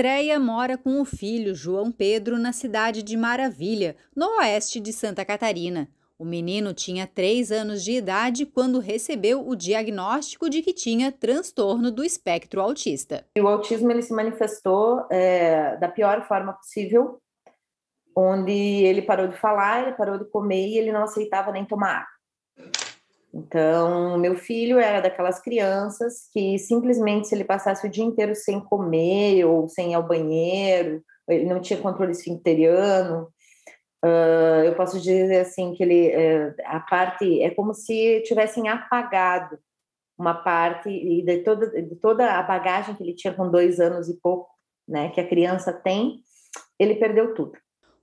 Andréia mora com o filho João Pedro na cidade de Maravilha, no oeste de Santa Catarina. O menino tinha 3 anos de idade quando recebeu o diagnóstico de que tinha transtorno do espectro autista. O autismo ele se manifestou é, da pior forma possível, onde ele parou de falar, ele parou de comer e ele não aceitava nem tomar água. Então, meu filho era daquelas crianças que simplesmente, se ele passasse o dia inteiro sem comer ou sem ir ao banheiro, ele não tinha controle esfinteriano. Uh, eu posso dizer assim que ele uh, a parte é como se tivessem apagado uma parte e de toda de toda a bagagem que ele tinha com dois anos e pouco, né, que a criança tem, ele perdeu tudo.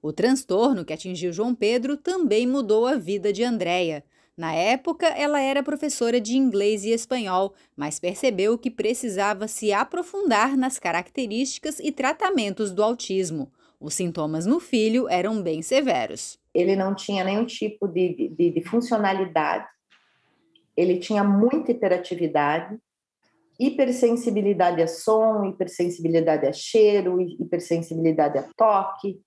O transtorno que atingiu João Pedro também mudou a vida de Andréia. Na época, ela era professora de inglês e espanhol, mas percebeu que precisava se aprofundar nas características e tratamentos do autismo. Os sintomas no filho eram bem severos. Ele não tinha nenhum tipo de, de, de funcionalidade, ele tinha muita hiperatividade, hipersensibilidade a som, hipersensibilidade a cheiro, hipersensibilidade a toque,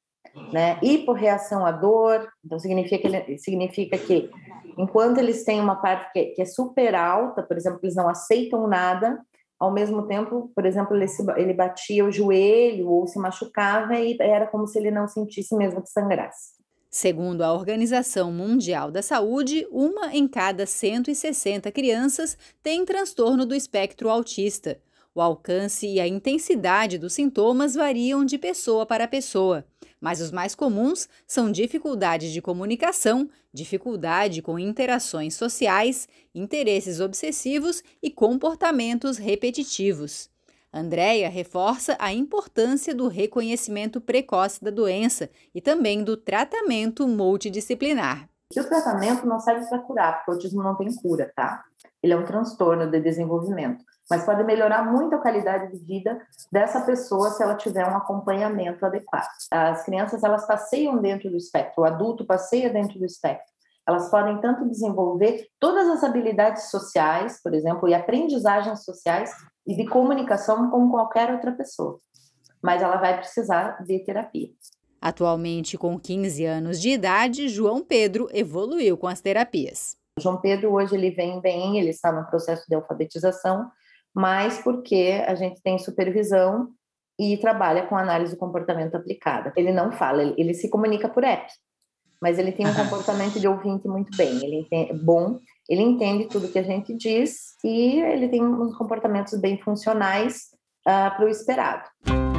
né? Hiporreação à dor, então significa que, ele, significa que enquanto eles têm uma parte que, que, é super alta, por exemplo, eles não aceitam nada, ao mesmo tempo, por exemplo, ele, se, ele batia o joelho ou se machucava e era como se ele não sentisse mesmo que sangrasse. Segundo a Organização Mundial da Saúde, uma em cada 160 crianças tem transtorno do espectro autista. O alcance e a intensidade dos sintomas variam de pessoa para pessoa mas os mais comuns são dificuldade de comunicação, dificuldade com interações sociais, interesses obsessivos e comportamentos repetitivos. Andréia reforça a importância do reconhecimento precoce da doença e também do tratamento multidisciplinar. o tratamento não serve para curar, porque o autismo não tem cura, tá? Ele é um transtorno de desenvolvimento mas pode melhorar muito a qualidade de vida dessa pessoa se ela tiver um acompanhamento adequado. As crianças elas passeiam dentro do espectro, o adulto passeia dentro do espectro. Elas podem tanto desenvolver todas as habilidades sociais, por exemplo, e aprendizagens sociais e de comunicação como qualquer outra pessoa. Mas ela vai precisar de terapia. Atualmente, com 15 anos de idade, João Pedro evoluiu com as terapias. João Pedro hoje ele vem bem, ele está no processo de alfabetização, mas porque a gente tem supervisão e trabalha com análise do comportamento aplicada. Ele não fala, ele, ele se comunica por app, mas ele tem um comportamento de ouvinte muito bem, ele entende, bom, ele entende tudo que a gente diz e ele tem uns comportamentos bem funcionais uh, ah, para o esperado.